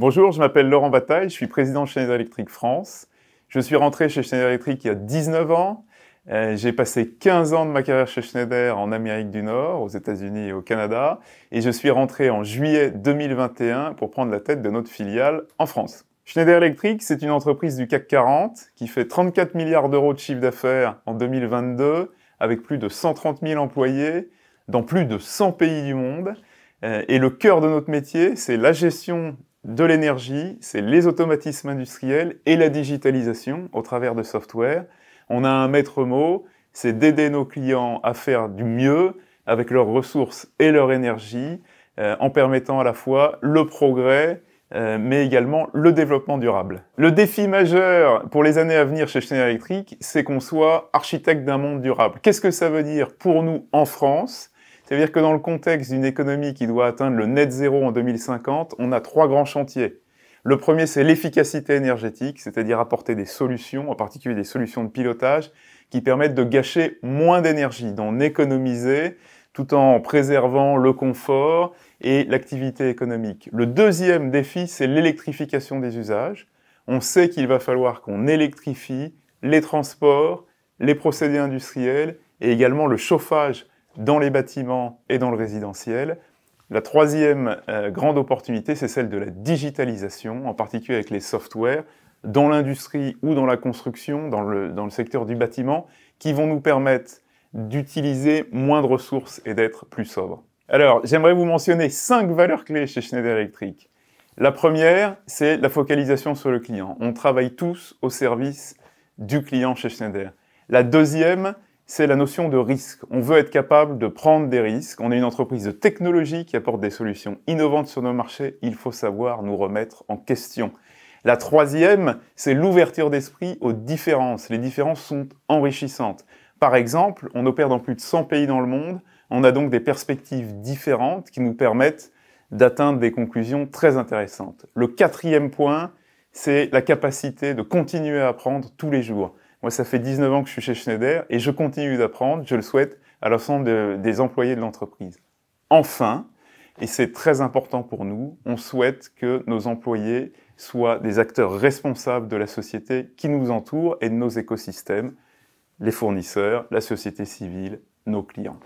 Bonjour, je m'appelle Laurent Bataille, je suis président de Schneider Electric France. Je suis rentré chez Schneider Electric il y a 19 ans. Euh, j'ai passé 15 ans de ma carrière chez Schneider en Amérique du Nord, aux États-Unis et au Canada. Et je suis rentré en juillet 2021 pour prendre la tête de notre filiale en France. Schneider Electric, c'est une entreprise du CAC 40 qui fait 34 milliards d'euros de chiffre d'affaires en 2022 avec plus de 130 000 employés dans plus de 100 pays du monde. Euh, et le cœur de notre métier, c'est la gestion de l'énergie, c'est les automatismes industriels et la digitalisation au travers de software. On a un maître mot, c'est d'aider nos clients à faire du mieux avec leurs ressources et leur énergie, euh, en permettant à la fois le progrès, euh, mais également le développement durable. Le défi majeur pour les années à venir chez Schneider Electric, c'est qu'on soit architecte d'un monde durable. Qu'est-ce que ça veut dire pour nous en France c'est-à-dire que dans le contexte d'une économie qui doit atteindre le net zéro en 2050, on a trois grands chantiers. Le premier, c'est l'efficacité énergétique, c'est-à-dire apporter des solutions, en particulier des solutions de pilotage, qui permettent de gâcher moins d'énergie, d'en économiser, tout en préservant le confort et l'activité économique. Le deuxième défi, c'est l'électrification des usages. On sait qu'il va falloir qu'on électrifie les transports, les procédés industriels et également le chauffage dans les bâtiments et dans le résidentiel. La troisième euh, grande opportunité, c'est celle de la digitalisation, en particulier avec les softwares, dans l'industrie ou dans la construction, dans le, secteur du bâtiment, qui vont nous permettre d'utiliser moins de ressources et d'être plus sobres. Alors, j'aimerais vous mentionner cinq valeurs clés chez Schneider Electric. La première, c'est la focalisation sur le client. On travaille tous au service du client chez Schneider. La deuxième, c'est la notion de risque. On veut être capable de prendre des risques. On est une entreprise de technologie qui apporte des solutions innovantes sur nos marchés. Il faut savoir nous remettre en question. La troisième, c'est l'ouverture d'esprit aux différences. Les différences sont enrichissantes. Par exemple, on opère dans plus de 100 pays dans le monde. On a donc des perspectives différentes qui nous permettent d'atteindre des conclusions très intéressantes. Le quatrième point, c'est la capacité de continuer à apprendre tous les jours. Moi, ça fait 19 ans que je suis chez Schneider et je continue d'apprendre, je le souhaite, à l'ensemble des employés de l'entreprise. Enfin, et c'est très important pour nous, on souhaite que nos employés soient des acteurs responsables de la société qui nous entoure et de nos écosystèmes, les fournisseurs, la société civile, nos clients.